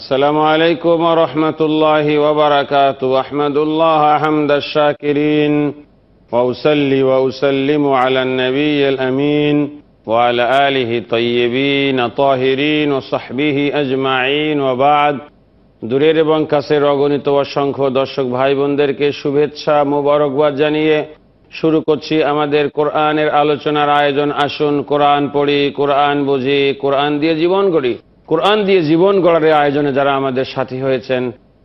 السلام عليكم ورحمة الله وبركاته أحمد الله حمد الشاكرين وأسلي وأسلم على النبي الأمين وعلى آله طيبين طاهرين وصحبه أجمعين وبعد দূরের এবং কাছের অগণিত অসংখ্য দর্শক ভাই বোনদেরকে শুভেচ্ছা মোবারকবাদ জানিয়ে শুরু করছি আমাদের কোরআনের আলোচনার আয়োজন আসুন কোরআন পড়ি কোরআন বুঝি কোরআন দিয়ে জীবন করি কোরআন দিয়ে জীবন গড়ার আয়োজনে যারা আমাদের সাথী হয়েছেন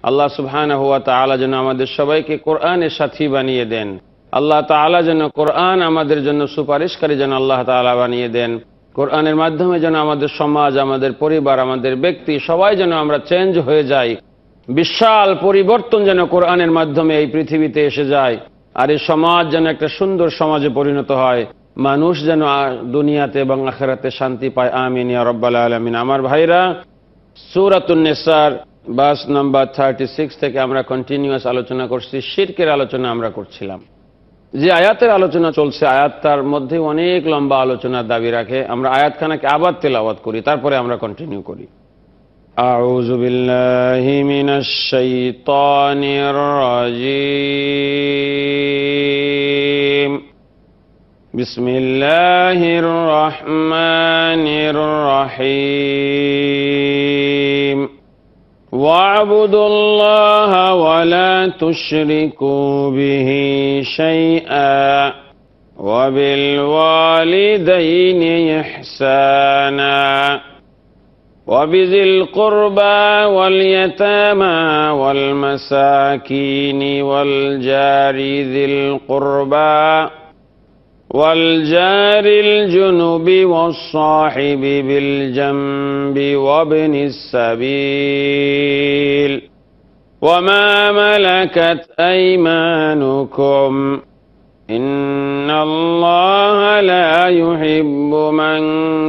আল্লাহ সুহান হুয়া তালা যেন আমাদের সবাইকে কোরআনের সাথী বানিয়ে দেন আল্লাহ তালা যেন কোরআন আমাদের জন্য সুপারিশকারী যেন আল্লাহ তালা বানিয়ে দেন কোরআনের মাধ্যমে যেন আমাদের সমাজ আমাদের পরিবার আমাদের ব্যক্তি সবাই যেন আমরা চেঞ্জ হয়ে যাই বিশাল পরিবর্তন যেন কোরআনের মাধ্যমে এই পৃথিবীতে এসে যায় আর এই সমাজ যেন একটা সুন্দর সমাজে পরিণত হয় মানুষ যেন দুনিয়াতে এবং আখেরাতে শান্তি পায় আমিন রব্বাল আলমিন আমার ভাইরা সুরাতুন্নেসার বাস নাম্বার থার্টি সিক্স থেকে আমরা কন্টিনিউয়াস আলোচনা করছি শির্কের আলোচনা আমরা করছিলাম যে আয়াতের আলোচনা চলছে আয়াত তার মধ্যে অনেক লম্বা আলোচনার দাবি রাখে আমরা আয়াতখানাকে আবার তেলাওয়াত করি তারপরে আমরা কন্টিনিউ করি أعوذ بالله بسم الله الرحمن الرحيم واعبدوا الله ولا تشركوا به شيئا وبالوالدين إحسانا وبذي القربى واليتامى والمساكين والجار ذي القربى والجار الجنب والصاحب بالجنب وابن السبيل وما ملكت أيمانكم إن الله لا يحب من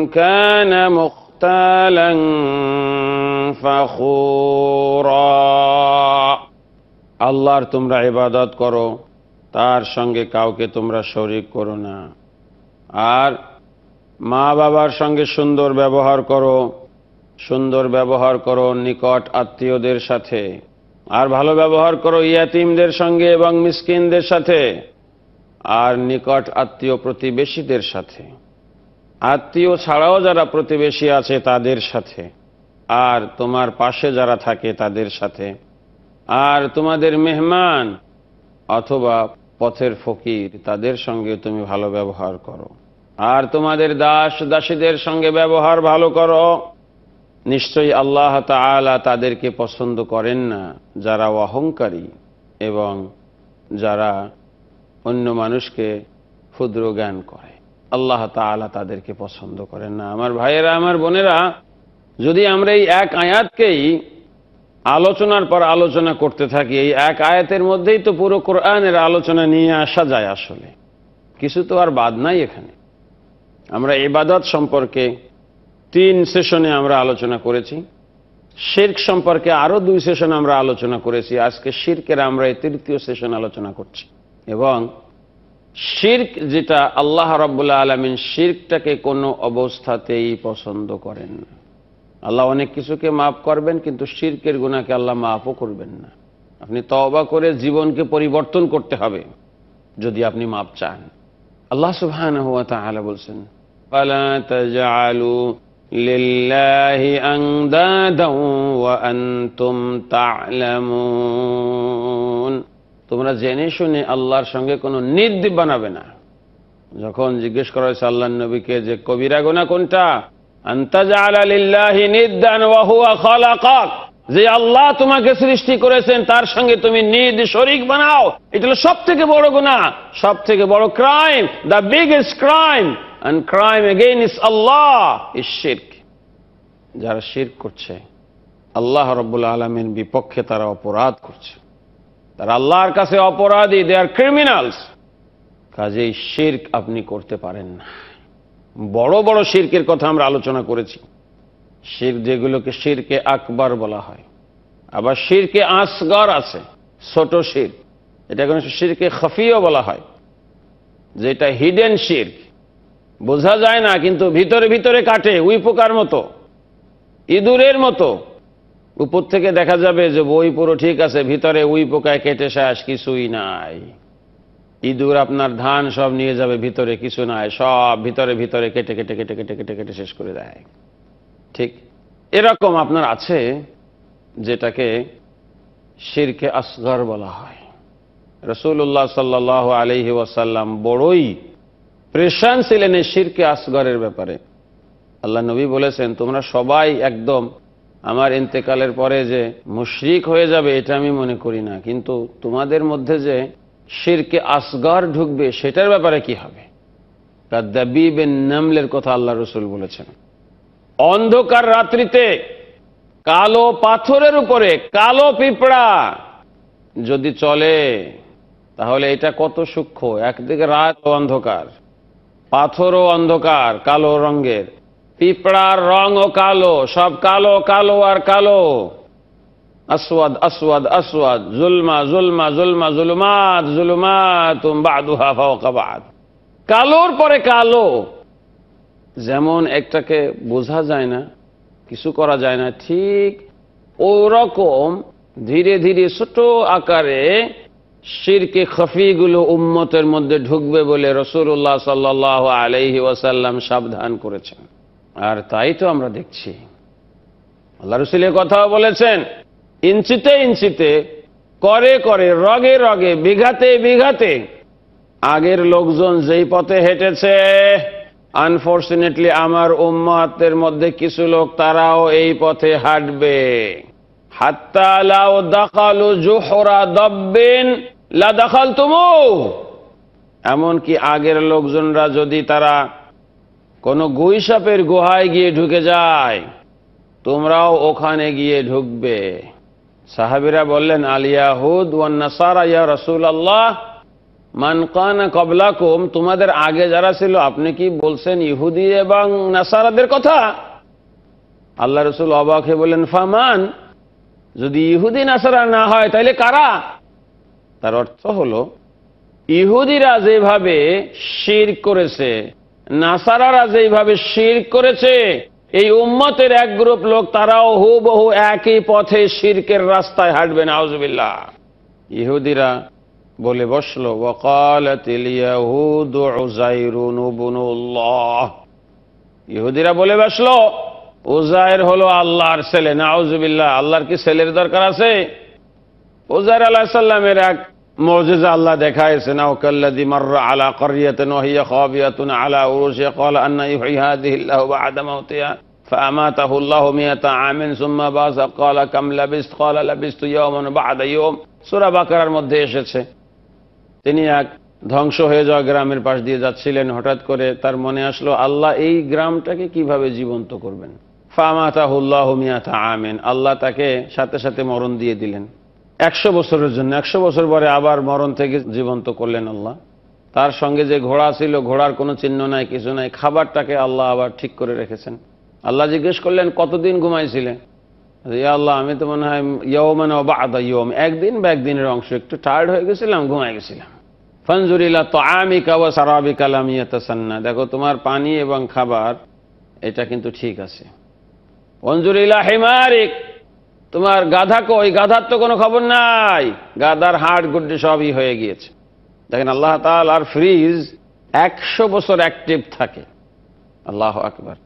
كان مختالا فخورا الله أرتم عبادات করো তার সঙ্গে কাউকে তোমরা শরিক করো না আর মা বাবার সঙ্গে সুন্দর ব্যবহার করো সুন্দর ব্যবহার করো নিকট আত্মীয়দের সাথে আর ভালো ব্যবহার করো ইয়াতিমদের সঙ্গে এবং মিসকিনদের সাথে আর নিকট আত্মীয় প্রতিবেশীদের সাথে আত্মীয় ছাড়াও যারা প্রতিবেশী আছে তাদের সাথে আর তোমার পাশে যারা থাকে তাদের সাথে আর তোমাদের মেহমান অথবা পথের ফকির তাদের সঙ্গে তুমি ভালো ব্যবহার করো আর তোমাদের দাস দাসীদের সঙ্গে ব্যবহার ভালো করো নিশ্চয়ই আল্লাহ তালা তাদেরকে পছন্দ করেন না যারা অহংকারী এবং যারা অন্য মানুষকে ক্ষুদ্র জ্ঞান করে আল্লাহ তালা তাদেরকে পছন্দ করেন না আমার ভাইয়েরা আমার বোনেরা যদি আমরা এই এক আয়াতকেই আলোচনার পর আলোচনা করতে থাকি এই এক আয়াতের মধ্যেই তো পুরো কোরআনের আলোচনা নিয়ে আসা যায় আসলে কিছু তো আর বাদ নাই এখানে আমরা এবাদত সম্পর্কে তিন সেশনে আমরা আলোচনা করেছি শির্ক সম্পর্কে আরও দুই সেশন আমরা আলোচনা করেছি আজকে শির্কের আমরা এই তৃতীয় সেশন আলোচনা করছি এবং শির্ক যেটা আল্লাহ রব্বুল্লা আলমিন শির্কটাকে কোনো অবস্থাতেই পছন্দ করেন না আল্লাহ অনেক কিছুকে মাফ করবেন কিন্তু শির্কের গুণাকে আল্লাহ মাফও করবেন না আপনি তবা করে জীবনকে পরিবর্তন করতে হবে যদি আপনি মাপ চান আল্লাহ সুহান হুয়া তাহলে বলছেন তোমরা জেনে শুনে আল্লাহর সঙ্গে কোনো নির্দীপ বানাবে না যখন জিজ্ঞেস করা হয়েছে আল্লাহ নবীকে যে কবিরা গোনা কোনটা যে আল্লাহ তোমাকে সৃষ্টি করেছেন তার সঙ্গে তুমি নিদ শরিক বানাও এটা হলো সব থেকে বড় গুণা সব থেকে বড় crime the biggest crime and crime again is Allah is শির্ক যারা শির করছে আল্লাহ রব্বুল আলমের বিপক্ষে তারা অপরাধ করছে তারা আল্লাহর কাছে অপরাধী দে আর ক্রিমিনালস কাজেই শির্ক আপনি করতে পারেন না বড় বড় শির্কের কথা আমরা আলোচনা করেছি শির যেগুলোকে শিরকে আকবর বলা হয় আবার শিরকে আসগর আছে ছোট শির এটা কোনো শিরকে খফিও বলা হয় যেটা হিডেন শির বোঝা যায় না কিন্তু ভিতরে ভিতরে কাটে উই পোকার মতো ইঁদুরের মতো উপর থেকে দেখা যাবে যে বই পুরো ঠিক আছে ভিতরে উইপোকায় কেটে শেষ কিছুই নাই ইঁদুর আপনার ধান সব নিয়ে যাবে ভিতরে কিছু নয় সব ভিতরে ভিতরে কেটে কেটে কেটে কেটে কেটে কেটে শেষ করে দেয় ঠিক এরকম আপনার আছে যেটাকে শিরকে আসগর বলা হয় রসুল্লাহ সাল্লাহ আলহি ওয়াসাল্লাম বড়ই প্রেশান ছিলেন এই শিরকে আসগরের ব্যাপারে আল্লাহ নবী বলেছেন তোমরা সবাই একদম আমার ইন্তেকালের পরে যে মুশরিক হয়ে যাবে এটা আমি মনে করি না কিন্তু তোমাদের মধ্যে যে শিরকে আসগর ঢুকবে সেটার ব্যাপারে কি হবে নামলের কথা আল্লাহ রসুল বলেছেন অন্ধকার রাত্রিতে কালো পাথরের উপরে কালো পিঁপড়া যদি চলে তাহলে এটা কত সূক্ষ্ম একদিকে রাত ও অন্ধকার পাথর ও অন্ধকার কালো রঙের পিঁপড়ার রং ও কালো সব কালো কালো আর কালো আসওয়াদ আসওয়াদ আসওয়াদ জুলমা জুলমা জুলমা জুলমাত জুলুমাত বাদুহা কালোর পরে কালো যেমন একটাকে বোঝা যায় না কিছু করা যায় না ঠিক ওরকম ধীরে ধীরে ছোট আকারে শিরকে খফিগুলো উম্মতের মধ্যে ঢুকবে বলে রসুল্লাহ সাল্লাহ আলহি ওয়াসাল্লাম সাবধান করেছেন আর তাই তো আমরা দেখছি আল্লাহ রসুলের কথাও বলেছেন ইঞ্চিতে ইঞ্চিতে করে করে রগে রগে বিঘাতে বিঘাতে আগের লোকজন যেই পথে হেঁটেছে আনফর্চুনেটলি আমার উম্মাতের মধ্যে কিছু লোক তারাও এই পথে হাঁটবে এমনকি আগের লোকজনরা যদি তারা কোনো গুইসাপের গুহায় গিয়ে ঢুকে যায় তোমরাও ওখানে গিয়ে ঢুকবে সাহাবিরা বললেন আলিয়াহুদ নাসারা ইয়া রসুল আল্লাহ মানকানা কবলাকুম তোমাদের আগে যারা ছিল আপনি কি বলছেন ইহুদি এবং নাসারাদের কথা আল্লাহ রসুল অবাক হয়ে বললেন ফামান যদি ইহুদি নাসারা না হয় তাহলে কারা তার অর্থ হলো ইহুদিরা যেভাবে শির করেছে নাসারারা যেভাবে শির করেছে এই উম্মতের এক গ্রুপ লোক তারাও হুবহু একই পথে শিরকের রাস্তায় হাঁটবে নাউজবিল্লা ইহুদিরা বলে বসল ইহুদিরা বলে বসল ওজায়ের হলো আল্লাহর ছেলে নাউজবিল্লা আল্লাহর কি ছেলের দরকার আছে ওজায়ের আল্লাহ সাল্লামের এক মর্যাদা আল্লাহ দেখায়ছেন আওকাল্লাযী মাররা আলা ক্বরিয়াতিন ওয়া হিয়া খাবিয়াতুন আলা উরুশিহা ক্বালা আন্না বাকারার মধ্যে এসেছে তিনি এক ধ্বংস হয়ে যাওয়া গ্রামের পাশ দিয়ে যাচ্ছিলেন হঠাৎ করে তার মনে আসলো আল্লাহ এই গ্রামটাকে কিভাবে জীবন্ত করবেন ফামাতাহুল্লাহ মিয়াতা আমেন আল্লাহ তাকে সাথে সাথে মরণ দিয়ে দিলেন একশো বছরের জন্য একশো বছর পরে আবার মরণ থেকে জীবন্ত করলেন আল্লাহ তার সঙ্গে যে ঘোড়া ছিল ঘোড়ার কোনো চিহ্ন নাই কিছু নাই খাবারটাকে আল্লাহ আবার ঠিক করে রেখেছেন আল্লাহ জিজ্ঞেস করলেন কতদিন ঘুমাইছিলে ইয়া আল্লাহ আমি তো মনে হয় মানে বা আদা ইয়ম একদিন বা একদিনের অংশ একটু টায়ার্ড হয়ে গেছিলাম ঘুমাই গেছিলাম ফঞ্জুরিলা তো আমি কাবা সারাবি কালাম ইয়াতাসান্না দেখো তোমার পানি এবং খাবার এটা কিন্তু ঠিক আছে ফঞ্জুরিলা হেমারিক তোমার গাধা কই গাধার তো কোনো খবর নাই গাধার হাড় গুড্ডে সবই হয়ে গিয়েছে দেখেন আল্লাহ আর ফ্রিজ একশো বছর অ্যাক্টিভ থাকে আল্লাহ আকবার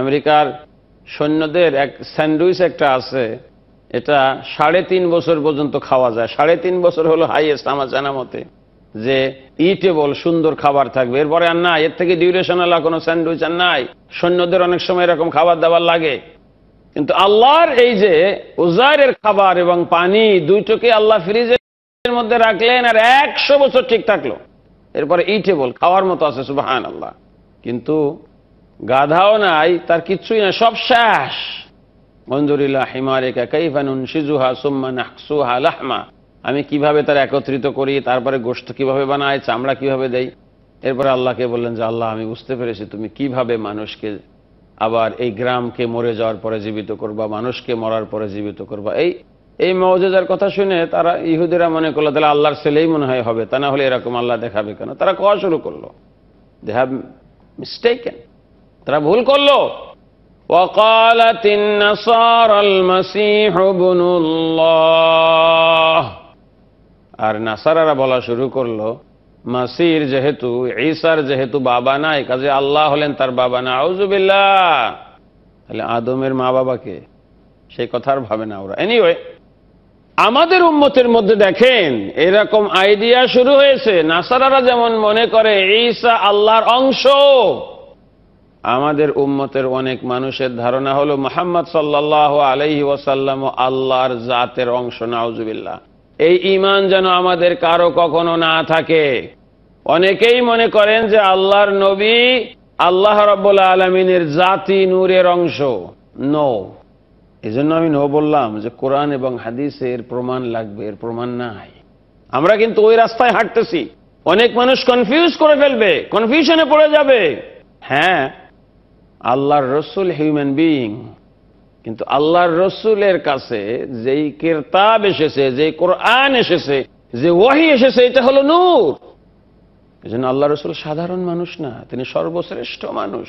আমেরিকার সৈন্যদের এক স্যান্ডউইচ একটা আছে এটা সাড়ে তিন বছর পর্যন্ত খাওয়া যায় সাড়ে তিন বছর হলো হাইয়েস্ট আমার জানা মতে যে ইটেবল সুন্দর খাবার থাকবে এরপরে আর না এর থেকে ডিউরেশন আলা কোনো স্যান্ডউইচ আর নাই সৈন্যদের অনেক সময় এরকম খাবার দাবার লাগে কিন্তু আল্লাহর এই যে উজারের খাবার এবং পানি দুইটকে আল্লাহ ফ্রিজের মধ্যে রাখলেন আর একশো বছর ঠিক থাকলো এরপরে ইটেবল খাওয়ার মতো আছে সুবাহান আল্লাহ কিন্তু গাধাও নাই তার কিছুই না সব শেষ মঞ্জুরিল্লা হিমারেকা কাইফানুন সিজুহা সুম্মা নাকসুহা লাহমা আমি কিভাবে তার একত্রিত করি তারপরে গোষ্ঠ কিভাবে বানাই চামড়া কিভাবে দেই এরপরে আল্লাহকে বললেন যে আল্লাহ আমি বুঝতে পেরেছি তুমি কিভাবে মানুষকে আবার এই গ্রামকে মরে যাওয়ার পরে জীবিত করবা মানুষকে মরার পরে জীবিত করবা এই এই মজেজার কথা শুনে তারা ইহুদিরা মনে করলো তাহলে আল্লাহর ছেলেই মনে হয় হবে তা না হলে এরকম আল্লাহ দেখাবে কেন তারা কওয়া শুরু করলো দে হ্যাভ মিস্টেক তারা ভুল করলো وقالت النصارى المسيح ابن আর নাসারারা বলা শুরু করলো মাসির যেহেতু ঈসার যেহেতু বাবা নাই কাজে আল্লাহ হলেন তার বাবা না আউজুবিল্লাহ তাহলে আদমের মা বাবাকে সেই কথা আর ভাবে না ওরা এনিওয়ে আমাদের উন্মতের মধ্যে দেখেন এরকম আইডিয়া শুরু হয়েছে নাসারারা যেমন মনে করে ঈসা আল্লাহর অংশ আমাদের উম্মতের অনেক মানুষের ধারণা হলো মোহাম্মদ সাল্লাহ আলহি ওয়াসাল্লাম আল্লাহর জাতের অংশ নাউজুবিল্লাহ এই ইমান যেন আমাদের কারো কখনো না থাকে অনেকেই মনে করেন যে আল্লাহর নবী আল্লাহ রব্বুল্লা আলমিনের জাতি নূরের অংশ নো এই জন্য আমি নো বললাম যে কোরআন এবং হাদিসের প্রমাণ লাগবে এর প্রমাণ নাই আমরা কিন্তু ওই রাস্তায় হাঁটতেছি অনেক মানুষ কনফিউজ করে ফেলবে কনফিউশনে পড়ে যাবে হ্যাঁ আল্লাহর রসুল হিউম্যান বিইং কিন্তু আল্লাহর রসুলের কাছে যেই কেরতাব এসেছে যে কোরআন এসেছে যে ওয়াহি এসেছে এটা হলো নূর এই জন্য আল্লাহ রসুল সাধারণ মানুষ না তিনি সর্বশ্রেষ্ঠ মানুষ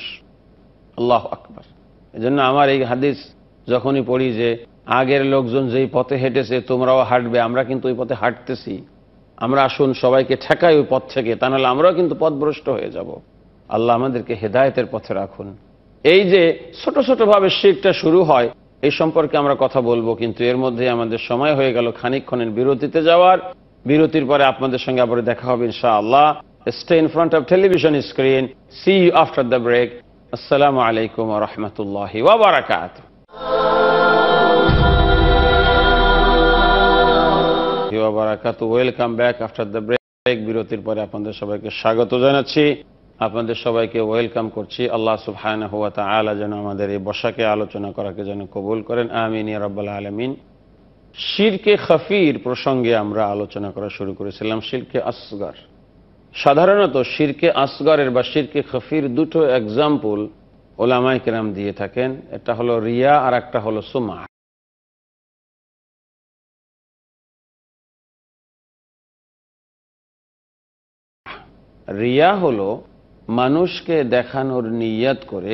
আল্লাহ আকবর এই জন্য আমার এই হাদিস যখনই পড়ি যে আগের লোকজন যেই পথে হেঁটেছে তোমরাও হাঁটবে আমরা কিন্তু ওই পথে হাঁটতেছি আমরা আসুন সবাইকে ঠেকাই ওই পথ থেকে তা নাহলে আমরাও কিন্তু পথভ্রষ্ট হয়ে যাব আল্লাহ আমাদেরকে হেদায়তের পথে রাখুন এই যে ছোট ছোট ভাবে শিখটা শুরু হয় এই সম্পর্কে আমরা কথা বলবো কিন্তু এর মধ্যে আমাদের সময় হয়ে গেল খানিকক্ষণের বিরতিতে যাওয়ার বিরতির পরে আপনাদের সঙ্গে আবার দেখা হবে ইনশাআল্লাহ stay in front of television screen see you after the break আসসালামু আলাইকুম রহমতুল্লাহ ওবরাকাত welcome back after the break বিরতির পরে আপনাদের সবাইকে স্বাগত জানাচ্ছি আপনাদের সবাইকে ওয়েলকাম করছি আল্লাহ সুবহান হুয়া তালা যেন আমাদের এই বসাকে আলোচনা করাকে যেন কবুল করেন আমিন রব্বাল আলমিন শিরকে খাফির প্রসঙ্গে আমরা আলোচনা করা শুরু করেছিলাম শিরকে আসগর সাধারণত শিরকে আসগারের বা শিরকে খাফির দুটো এক্সাম্পল ওলামাই কেরাম দিয়ে থাকেন একটা হলো রিয়া আর একটা হলো সুমা রিয়া হলো মানুষকে দেখানোর নিয়াত করে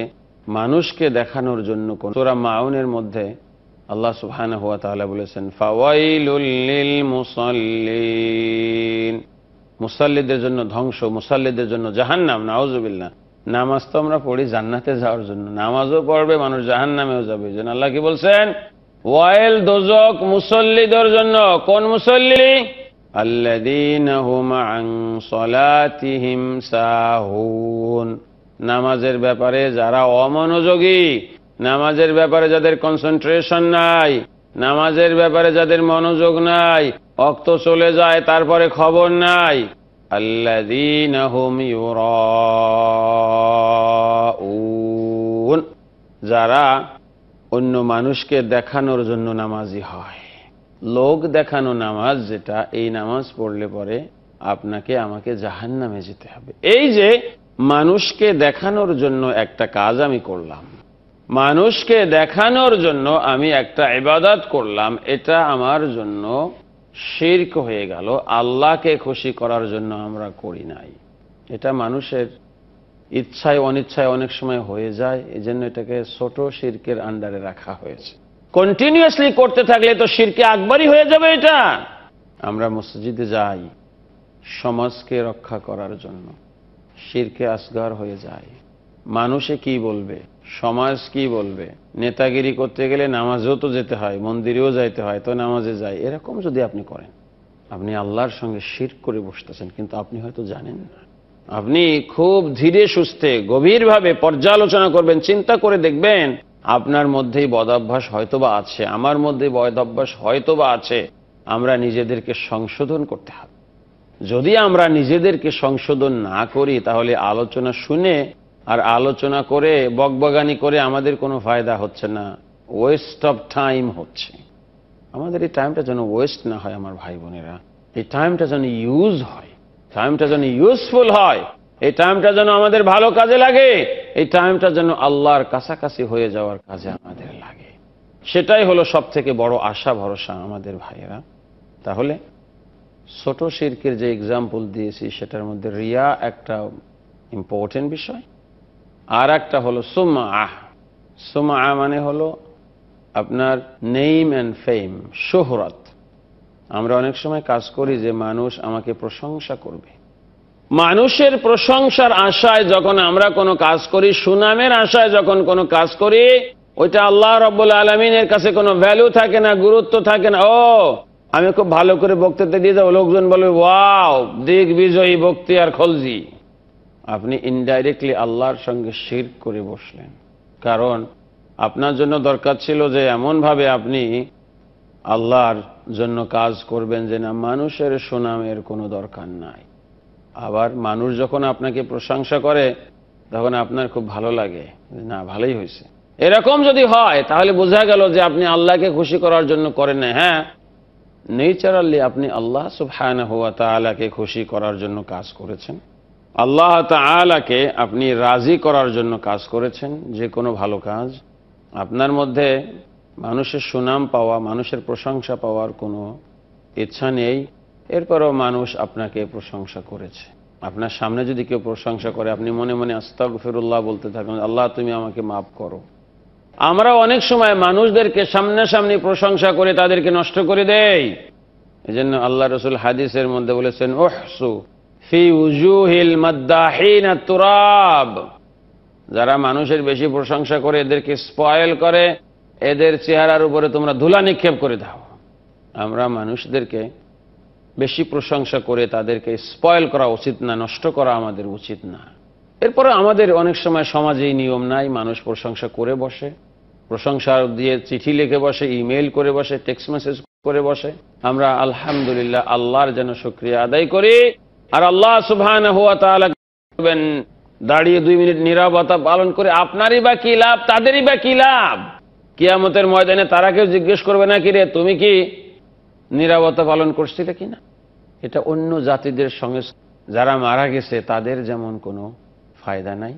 মানুষকে দেখানোর জন্য কোন তোরা মাউনের মধ্যে আল্লাহ সুহান হওয়া তাহলে বলেছেন ফাওয়াইলুল মুসল্লিন মুসাল্লিদের জন্য ধ্বংস মুসাল্লিদের জন্য জাহান্নাম নাওজুবিল্লা নামাজ তো আমরা পড়ি জান্নাতে যাওয়ার জন্য নামাজও পড়বে মানুষ জাহান নামেও যাবে যেন আল্লাহ কি বলছেন ওয়াইল দোজক মুসল্লিদের জন্য কোন মুসল্লি আল্লাদিন নামাজের ব্যাপারে যারা অমনোযোগী নামাজের ব্যাপারে যাদের কনসেন্ট্রেশন নাই নামাজের ব্যাপারে যাদের মনোযোগ নাই অক্ত চলে যায় তারপরে খবর নাই আল্লাদিন যারা অন্য মানুষকে দেখানোর জন্য নামাজি হয় লোক দেখানো নামাজ যেটা এই নামাজ পড়লে পরে আপনাকে আমাকে জাহান নামে যেতে হবে এই যে মানুষকে দেখানোর জন্য একটা কাজ আমি করলাম মানুষকে দেখানোর জন্য আমি একটা ইবাদত করলাম এটা আমার জন্য শির্ক হয়ে গেল আল্লাহকে খুশি করার জন্য আমরা করি নাই এটা মানুষের ইচ্ছায় অনিচ্ছায় অনেক সময় হয়ে যায় এজন্য এটাকে ছোট শির্কের আন্ডারে রাখা হয়েছে কন্টিনিউয়াসলি করতে থাকলে তো শিরকে আকবরই হয়ে যাবে এটা আমরা মসজিদে যাই সমাজকে রক্ষা করার জন্য শিরকে আসগার হয়ে যায় মানুষে কি বলবে সমাজ কি বলবে নেতাগিরি করতে গেলে নামাজেও তো যেতে হয় মন্দিরেও যাইতে হয় তো নামাজে যায় এরকম যদি আপনি করেন আপনি আল্লাহর সঙ্গে শির করে বসতেছেন কিন্তু আপনি হয়তো জানেন না আপনি খুব ধীরে সুস্থে গভীরভাবে পর্যালোচনা করবেন চিন্তা করে দেখবেন আপনার মধ্যেই বদাভ্যাস হয়তোবা আছে আমার মধ্যে বদাভ্যাস হয়তোবা আছে আমরা নিজেদেরকে সংশোধন করতে হবে যদি আমরা নিজেদেরকে সংশোধন না করি তাহলে আলোচনা শুনে আর আলোচনা করে বকবগানি করে আমাদের কোনো ফায়দা হচ্ছে না ওয়েস্ট অফ টাইম হচ্ছে আমাদের এই টাইমটা যেন ওয়েস্ট না হয় আমার ভাই বোনেরা এই টাইমটা যেন ইউজ হয় টাইমটা যেন ইউজফুল হয় এই টাইমটা যেন আমাদের ভালো কাজে লাগে এই টাইমটা যেন আল্লাহর কাছাকাছি হয়ে যাওয়ার কাজে আমাদের লাগে সেটাই হলো সব থেকে বড় আশা ভরসা আমাদের ভাইয়েরা তাহলে ছোট শির্কের যে এক্সাম্পল দিয়েছি সেটার মধ্যে রিয়া একটা ইম্পর্টেন্ট বিষয় আর একটা হলো সুমা আহ সুমা আহ মানে হল আপনার নেইম অ্যান্ড ফেম শোহরত আমরা অনেক সময় কাজ করি যে মানুষ আমাকে প্রশংসা করবে মানুষের প্রশংসার আশায় যখন আমরা কোনো কাজ করি সুনামের আশায় যখন কোনো কাজ করি ওইটা আল্লাহ রব্বুল আলমিনের কাছে কোনো ভ্যালু থাকে না গুরুত্ব থাকে না ও আমি খুব ভালো করে বক্তৃতা দিয়ে যাবো লোকজন বলবে ওয়াও দিক বিজয়ী বক্তি আর খলজি আপনি ইনডাইরেক্টলি আল্লাহর সঙ্গে শির করে বসলেন কারণ আপনার জন্য দরকার ছিল যে এমনভাবে আপনি আল্লাহর জন্য কাজ করবেন যে না মানুষের সুনামের কোনো দরকার নাই আবার মানুষ যখন আপনাকে প্রশংসা করে তখন আপনার খুব ভালো লাগে না ভালোই হয়েছে এরকম যদি হয় তাহলে বোঝা গেল যে আপনি আল্লাহকে খুশি করার জন্য করেন না হ্যাঁ নেচারালি আপনি আল্লাহ সুফায়ন হুয়া তালাকে খুশি করার জন্য কাজ করেছেন আল্লাহ তালাকে আপনি রাজি করার জন্য কাজ করেছেন যে কোনো ভালো কাজ আপনার মধ্যে মানুষের সুনাম পাওয়া মানুষের প্রশংসা পাওয়ার কোনো ইচ্ছা নেই এরপরও মানুষ আপনাকে প্রশংসা করেছে আপনার সামনে যদি কেউ প্রশংসা করে আপনি মনে মনে আস্তাক ফেরুল্লাহ বলতে থাকেন আল্লাহ তুমি আমাকে মাফ করো আমরা অনেক সময় মানুষদেরকে সামনাসামনি প্রশংসা করে তাদেরকে নষ্ট করে দেয় এই জন্য আল্লাহ রসুল হাদিসের মধ্যে বলেছেন ওহসু ফি উজুহিল তুরাব যারা মানুষের বেশি প্রশংসা করে এদেরকে স্পয়েল করে এদের চেহারার উপরে তোমরা ধুলা নিক্ষেপ করে দাও আমরা মানুষদেরকে বেশি প্রশংসা করে তাদেরকে স্পয়েল করা উচিত না নষ্ট করা আমাদের উচিত না এরপরে আমাদের অনেক সময় সমাজেই নিয়ম নাই মানুষ প্রশংসা করে বসে প্রশংসা দিয়ে চিঠি লিখে বসে ইমেল করে বসে টেক্সট মেসেজ করে বসে আমরা আলহামদুলিল্লাহ আল্লাহর যেন সুক্রিয়া আদায় করি আর আল্লাহ সুভান হুয়া তাহলে দাঁড়িয়ে দুই মিনিট নিরাপত্তা পালন করে আপনারই বা কি লাভ তাদেরই বা কি লাভ কিয়ামতের ময়দানে তারা কেউ জিজ্ঞেস করবে না কি রে তুমি কি নিরাপত্তা পালন করছিলে কিনা এটা অন্য জাতিদের সঙ্গে যারা মারা গেছে তাদের যেমন কোনো ফায়দা নাই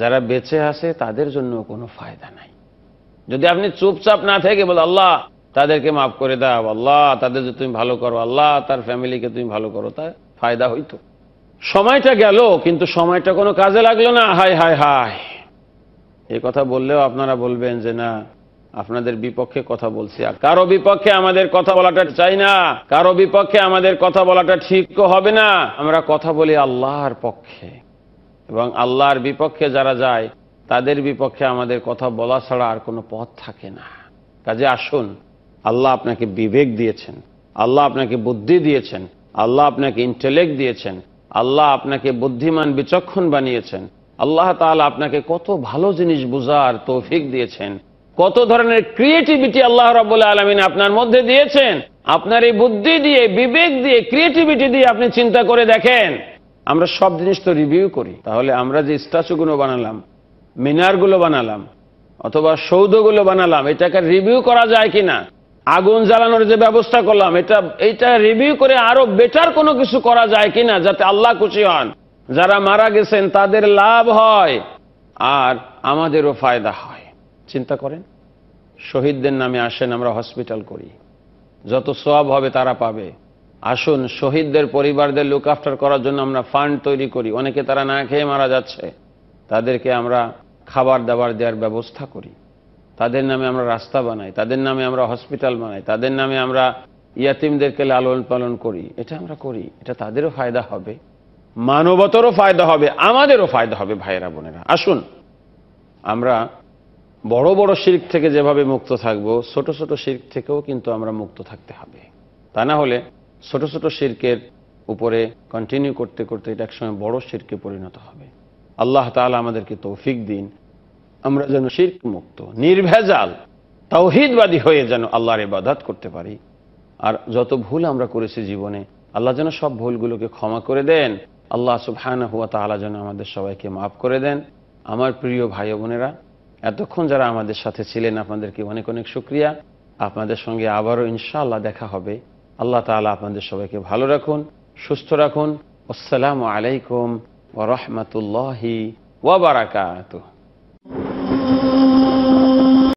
যারা বেঁচে আছে তাদের জন্য কোনো ফায়দা নাই যদি আপনি চুপচাপ না থেকে বলো আল্লাহ তাদেরকে মাফ করে দাও আল্লাহ তাদের যদি তুমি ভালো করো আল্লাহ তার ফ্যামিলিকে তুমি ভালো করো তার ফায়দা হইতো সময়টা গেল কিন্তু সময়টা কোনো কাজে লাগলো না হায় হায় হায় এ কথা বললেও আপনারা বলবেন যে না আপনাদের বিপক্ষে কথা বলছি আর কারো বিপক্ষে আমাদের কথা বলাটা চাই না কারো বিপক্ষে আমাদের কথা বলাটা ঠিক হবে না আমরা কথা বলি আল্লাহর পক্ষে এবং আল্লাহর বিপক্ষে যারা যায় তাদের বিপক্ষে আমাদের কথা বলা ছাড়া আর কোনো পথ থাকে না কাজে আসুন আল্লাহ আপনাকে বিবেক দিয়েছেন আল্লাহ আপনাকে বুদ্ধি দিয়েছেন আল্লাহ আপনাকে ইন্টেলেক্ট দিয়েছেন আল্লাহ আপনাকে বুদ্ধিমান বিচক্ষণ বানিয়েছেন আল্লাহ তালা আপনাকে কত ভালো জিনিস বুঝার তৌফিক দিয়েছেন কত ধরনের ক্রিয়েটিভিটি আল্লাহ রাবুল্লাহ আলমিন আপনার মধ্যে দিয়েছেন আপনার এই বুদ্ধি দিয়ে বিবেক দিয়ে ক্রিয়েটিভিটি দিয়ে আপনি চিন্তা করে দেখেন আমরা সব জিনিস তো রিভিউ করি তাহলে আমরা যে স্ট্যাচুগুলো বানালাম মিনারগুলো বানালাম অথবা সৌধগুলো বানালাম এটাকে রিভিউ করা যায় কিনা আগুন জ্বালানোর যে ব্যবস্থা করলাম এটা এটা রিভিউ করে আরো বেটার কোনো কিছু করা যায় কিনা যাতে আল্লাহ খুশি হন যারা মারা গেছেন তাদের লাভ হয় আর আমাদেরও ফায়দা হয় চিন্তা করেন শহীদদের নামে আসেন আমরা হসপিটাল করি যত সব হবে তারা পাবে আসুন শহীদদের পরিবারদের লুক আফটার করার জন্য আমরা ফান্ড তৈরি করি অনেকে তারা না খেয়ে মারা যাচ্ছে তাদেরকে আমরা খাবার দাবার দেওয়ার ব্যবস্থা করি তাদের নামে আমরা রাস্তা বানাই তাদের নামে আমরা হসপিটাল বানাই তাদের নামে আমরা ইয়াতিমদেরকে লালন পালন করি এটা আমরা করি এটা তাদেরও ফায়দা হবে মানবতারও ফায়দা হবে আমাদেরও ফায়দা হবে ভাইয়েরা বোনেরা আসুন আমরা বড় বড় শির্ক থেকে যেভাবে মুক্ত থাকব ছোট ছোট শির্ক থেকেও কিন্তু আমরা মুক্ত থাকতে হবে তা না হলে ছোট ছোট শির্কের উপরে কন্টিনিউ করতে করতে এটা একসময় বড় শির্কে পরিণত হবে আল্লাহ তালা আমাদেরকে তৌফিক দিন আমরা যেন শির্ক মুক্ত নির্ভেজাল তাওহিদবাদী হয়ে যেন আল্লাহর ইবাদাত করতে পারি আর যত ভুল আমরা করেছি জীবনে আল্লাহ যেন সব ভুলগুলোকে ক্ষমা করে দেন আল্লাহ সুবহান হুয়া তালা যেন আমাদের সবাইকে মাফ করে দেন আমার প্রিয় ভাই বোনেরা এতক্ষণ যারা আমাদের সাথে ছিলেন আপনাদেরকে অনেক অনেক শুক্রিয়া আপনাদের সঙ্গে আবারও ইনশাআল্লাহ দেখা হবে আল্লাহ তালা আপনাদের সবাইকে ভালো রাখুন সুস্থ রাখুন আসসালামু আলাইকুম ওরহমতুল্লাহি ওবরাকাত